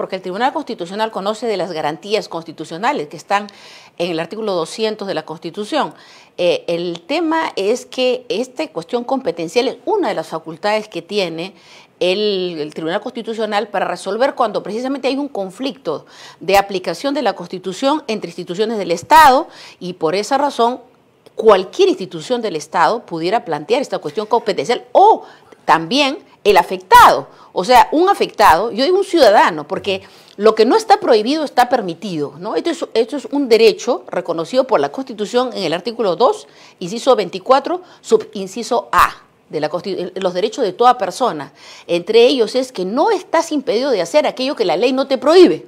porque el Tribunal Constitucional conoce de las garantías constitucionales que están en el artículo 200 de la Constitución. Eh, el tema es que esta cuestión competencial es una de las facultades que tiene el, Tribunal Constitucional para resolver cuando precisamente hay un conflicto de aplicación de la Constitución entre instituciones del Estado y por esa razón cualquier institución del Estado pudiera plantear esta cuestión competencial o también el afectado. O sea, un afectado, yo digo un ciudadano, porque lo que no está prohibido está permitido. ¿no? Esto, es, esto es un derecho reconocido por la Constitución en el artículo 2, inciso 24, subinciso A de la los derechos de toda persona. Entre ellos es que no estás impedido de hacer aquello que la ley no te prohíbe.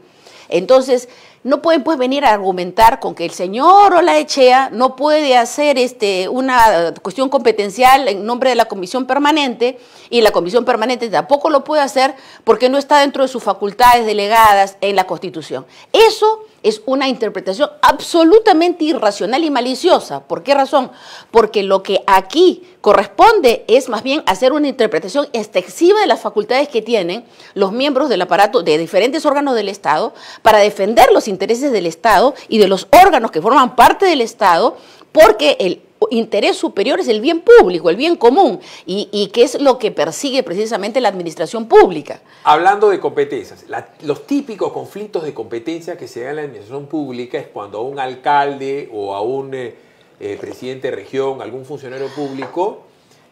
Entonces, no pueden pues venir a argumentar con que el señor Olaechea no puede hacer este, una cuestión competencial en nombre de la comisión permanente y la comisión permanente tampoco lo puede hacer porque no está dentro de sus facultades delegadas en la Constitución. Eso es una interpretación absolutamente irracional y maliciosa. ¿Por qué razón? Porque lo que aquí corresponde es más bien hacer una interpretación extensiva de las facultades que tienen los miembros del aparato de diferentes órganos del Estado para defender los intereses del Estado y de los órganos que forman parte del Estado porque el interés superior es el bien público, el bien común, y, que es lo que persigue precisamente la administración pública. Hablando de competencias, los típicos conflictos de competencia que se dan en la administración pública es cuando a un alcalde o a un eh, eh, presidente de región, algún funcionario público,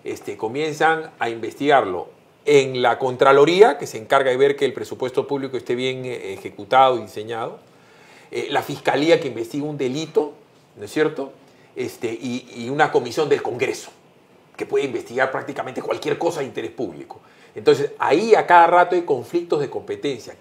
este, comienzan a investigarlo en la Contraloría, que se encarga de ver que el presupuesto público esté bien eh, ejecutado y diseñado, la Fiscalía que investiga un delito, ¿no es cierto? Este, y, y, una comisión del Congreso, que puede investigar prácticamente cualquier cosa de interés público. Entonces, ahí a cada rato hay conflictos de competencia.